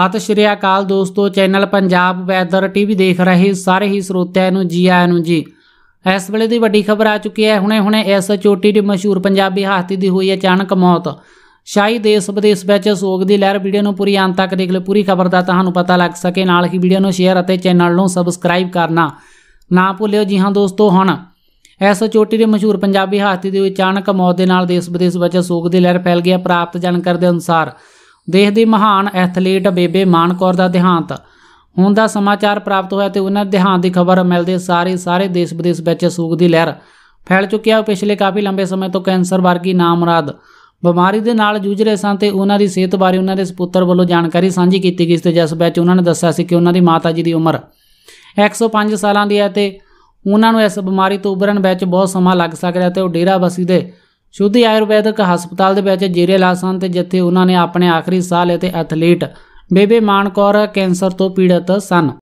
ਸਤਿ ਸ਼੍ਰੀ ਅਕਾਲ ਦੋਸਤੋ channel Punjab weather TV ਦੇਖ ਰਹੇ ਸਾਰੇ ਹੀ ਸਰੋਤਿਆਂ ਨੂੰ ਜੀ ਆਇਆਂ ਨੂੰ ਜੀ ਇਸ ਵੇਲੇ ਦੀ ਵੱਡੀ ਖਬਰ ਆ ਚੁੱਕੀ ਹੈ ਹੁਣੇ-ਹੁਣੇ ਇਸ ਚੋਟੀ ਦੇ ਮਸ਼ਹੂਰ ਪੰਜਾਬੀ ਹਾਥੀ ਦੀ ਹੋਈ ਅਚਾਨਕ ਮੌਤ ਸ਼ਾਹੀ ਦੇਸ਼ ਵਿਦੇਸ਼ ਵਿੱਚ ਸੋਗ ਦੀ ਲਹਿਰ ਵੀਡੀਓ ਨੂੰ ਪੂਰੀ ਅੰਤ ਤੱਕ ਦੇਖ ਲਓ ਪੂਰੀ ਖਬਰ ਦਾ ਤੁਹਾਨੂੰ ਪਤਾ ਲੱਗ ਸਕੇ ਨਾਲ ਹੀ ਵੀਡੀਓ ਨੂੰ ਸ਼ੇਅਰ ਅਤੇ ਚੈਨਲ ਨੂੰ ਸਬਸਕ੍ਰਾਈਬ ਕਰਨਾ ਨਾ ਭੁੱਲਿਓ ਜੀ ਹਾਂ ਦੋਸਤੋ ਹੁਣ ਇਸ ਚੋਟੀ ਦੇ ਮਸ਼ਹੂਰ ਪੰਜਾਬੀ ਹਾਥੀ ਦੀ ਅਚਾਨਕ ਮੌਤ ਦੇ ਨਾਲ ਦੇਸ਼ ਵਿਦੇਸ਼ ਵਿੱਚ ਸੋਗ ਦੀ ਲਹਿਰ ਫੈਲ ਗਈ ਪ੍ਰਾਪਤ ਜਾਣਕਾਰੀ ਦੇ ਅਨੁਸਾਰ ਦੇਸ਼ ਦੀ ਮਹਾਨ ਐਥਲੀਟ ਬੇਬੇ ਮਾਨਕੌਰ ਦਾ ਦਿਹਾਂਤ ਹੁਣ ਦਾ ਸਮਾਚਾਰ ਪ੍ਰਾਪਤ ਹੋਇਆ ਤੇ ਉਹਨਾਂ ਦਿਹਾਂਤ ਦੀ ਖਬਰ ਮਿਲਦੇ ਸਾਰੇ ਸਾਰੇ ਦੇਸ਼ ਵਿਦੇਸ਼ ਵਿੱਚ ਸੂਗ ਦੀ ਲਹਿਰ ਫੈਲ ਚੁੱਕਿਆ ਪਿਛਲੇ ਕਾਫੀ ਲੰਬੇ ਸਮੇਂ ਤੋਂ ਕੈਂਸਰ ਵਰਗੀ ਨਾਮਰਾਦ ਬਿਮਾਰੀ ਦੇ ਨਾਲ ਜੂਝ ਰਹੇ ਸਨ ਤੇ ਉਹਨਾਂ ਦੀ ਸਿਹਤ ਬਾਰੇ ਉਹਨਾਂ ਦੇ ਸੁਪੁੱਤਰ ਵੱਲੋਂ ਜਾਣਕਾਰੀ ਸਾਂਝੀ ਕੀਤੀ ਗਈ ਤੇ ਜਿਸ ਵਿੱਚ ਉਹਨਾਂ ਨੇ ਦੱਸਿਆ ਸੀ ਕਿ ਉਹਨਾਂ ਦੀ ਮਾਤਾ ਜੀ ਦੀ ਉਮਰ 105 ਸਾਲਾਂ ਦੀ ਹੈ ਤੇ ਉਹਨਾਂ ਨੂੰ ਇਸ ਬਿਮਾਰੀ ਤੋਂ ਉਭਰਨ ਵਿੱਚ ਬਹੁਤ ਸਮਾਂ ਲੱਗ ਸਕਦਾ ਤੇ ਉਹ ਡੇਰਾਬਸੀ ਦੇ ਸ਼ੁੱਧ ਆਯੁਰਵੈਦਿਕ ਹਸਪਤਾਲ ਦੇ ਵਿੱਚ ਜੇਰੇ ਲਾਸਨ ਸਨ ਤੇ ਜਿੱਥੇ ਉਹਨਾਂ ਨੇ ਆਪਣੇ ਆਖਰੀ ਸਾਹ ਲਏ ਤੇ ਐਥਲੀਟ ਬੇਬੇ ਮਾਨਕੌਰ ਕੈਂਸਰ ਤੋਂ ਪੀੜਤ ਸਨ